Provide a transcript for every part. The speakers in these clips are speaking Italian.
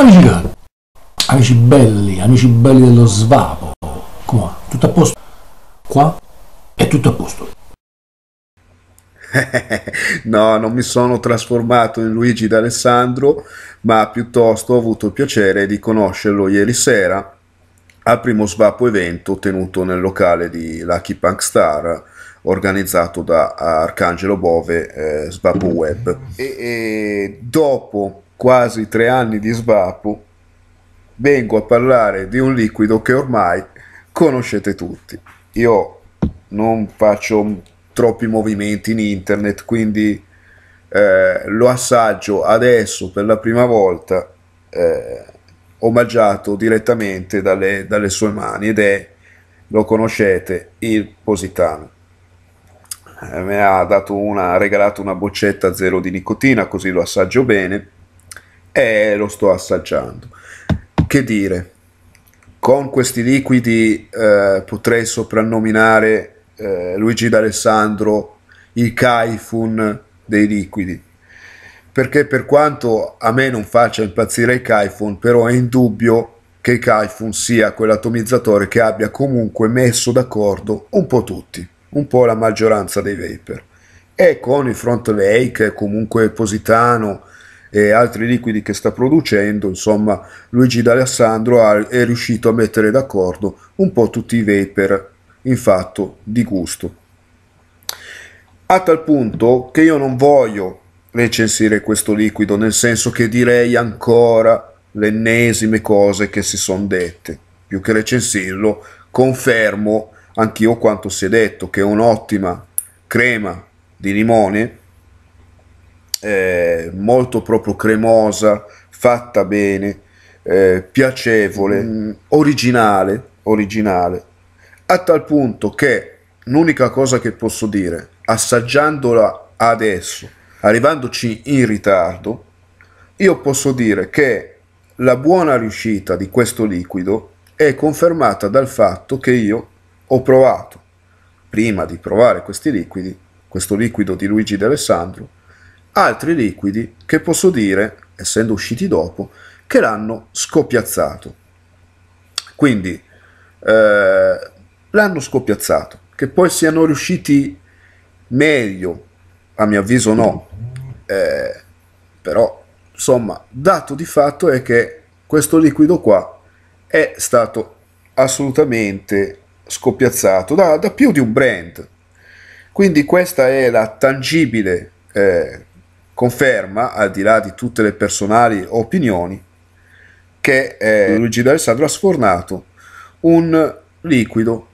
Amici cari, amici belli, amici belli dello svapo, come va? Tutto a posto? Qua è tutto a posto. no, non mi sono trasformato in Luigi d'Alessandro, ma piuttosto ho avuto il piacere di conoscerlo ieri sera al primo svapo evento tenuto nel locale di Lucky Punk Star organizzato da Arcangelo Bove eh, Svapo Web e, e dopo quasi tre anni di svapo, vengo a parlare di un liquido che ormai conoscete tutti. Io non faccio troppi movimenti in internet, quindi eh, lo assaggio adesso per la prima volta, eh, omaggiato direttamente dalle, dalle sue mani ed è, lo conoscete, il Positano eh, mi ha dato una, ha regalato una boccetta zero di nicotina, così lo assaggio bene e lo sto assaggiando. Che dire, con questi liquidi eh, potrei soprannominare eh, Luigi d'Alessandro il Kaifun dei liquidi. Perché per quanto a me non faccia impazzire il Kaifun, però è indubbio che il Kaifun sia quell'atomizzatore che abbia comunque messo d'accordo un po' tutti, un po' la maggioranza dei vapor. E con il Front Lake, comunque Positano, e altri liquidi che sta producendo, insomma Luigi D'Alessandro è riuscito a mettere d'accordo un po' tutti i vapor in fatto di gusto. A tal punto che io non voglio recensire questo liquido, nel senso che direi ancora le ennesime cose che si sono dette. Più che recensirlo, confermo anch'io quanto si è detto, che è un'ottima crema di limone eh, molto proprio cremosa, fatta bene, eh, piacevole, mh, mm. originale, originale, a tal punto che l'unica cosa che posso dire, assaggiandola adesso, arrivandoci in ritardo, io posso dire che la buona riuscita di questo liquido è confermata dal fatto che io ho provato, prima di provare questi liquidi, questo liquido di Luigi D'Alessandro, altri liquidi che posso dire, essendo usciti dopo, che l'hanno scoppiazzato. Quindi eh, l'hanno scoppiazzato, che poi siano riusciti meglio, a mio avviso no, eh, però insomma, dato di fatto è che questo liquido qua è stato assolutamente scoppiazzato da, da più di un brand. Quindi questa è la tangibile eh, conferma, al di là di tutte le personali opinioni, che eh, Luigi D'Alessandro ha sfornato un liquido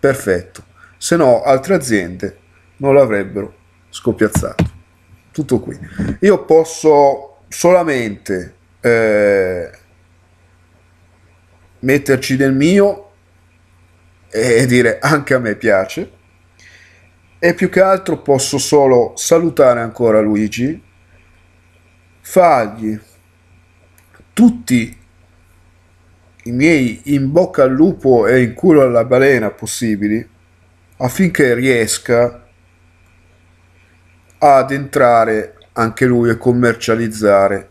perfetto, se no altre aziende non l'avrebbero scoppiazzato. Tutto qui. Io posso solamente eh, metterci del mio e dire anche a me piace e più che altro posso solo salutare ancora Luigi fargli tutti i miei in bocca al lupo e in culo alla balena possibili affinché riesca ad entrare anche lui e commercializzare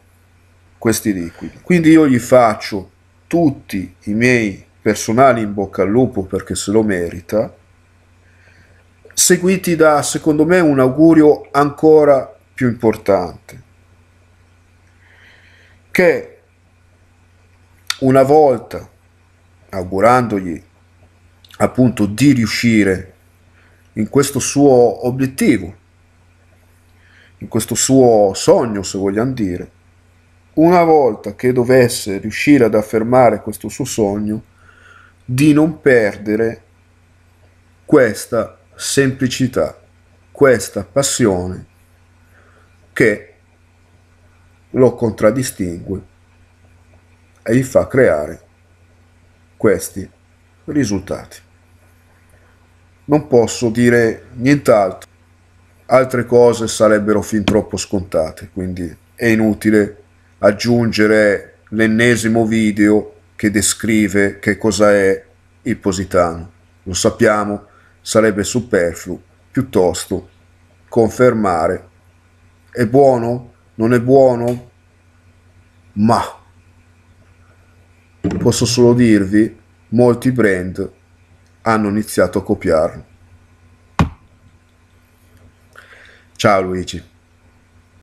questi liquidi. Quindi io gli faccio tutti i miei personali in bocca al lupo perché se lo merita, seguiti da secondo me un augurio ancora più importante che una volta, augurandogli appunto di riuscire in questo suo obiettivo, in questo suo sogno, se vogliamo dire, una volta che dovesse riuscire ad affermare questo suo sogno, di non perdere questa semplicità, questa passione che lo contraddistingue e gli fa creare questi risultati. Non posso dire nient'altro, altre cose sarebbero fin troppo scontate, quindi è inutile aggiungere l'ennesimo video che descrive che cosa è il positano. Lo sappiamo, sarebbe superfluo, piuttosto confermare è buono non è buono, ma posso solo dirvi, molti brand hanno iniziato a copiarlo. Ciao Luigi.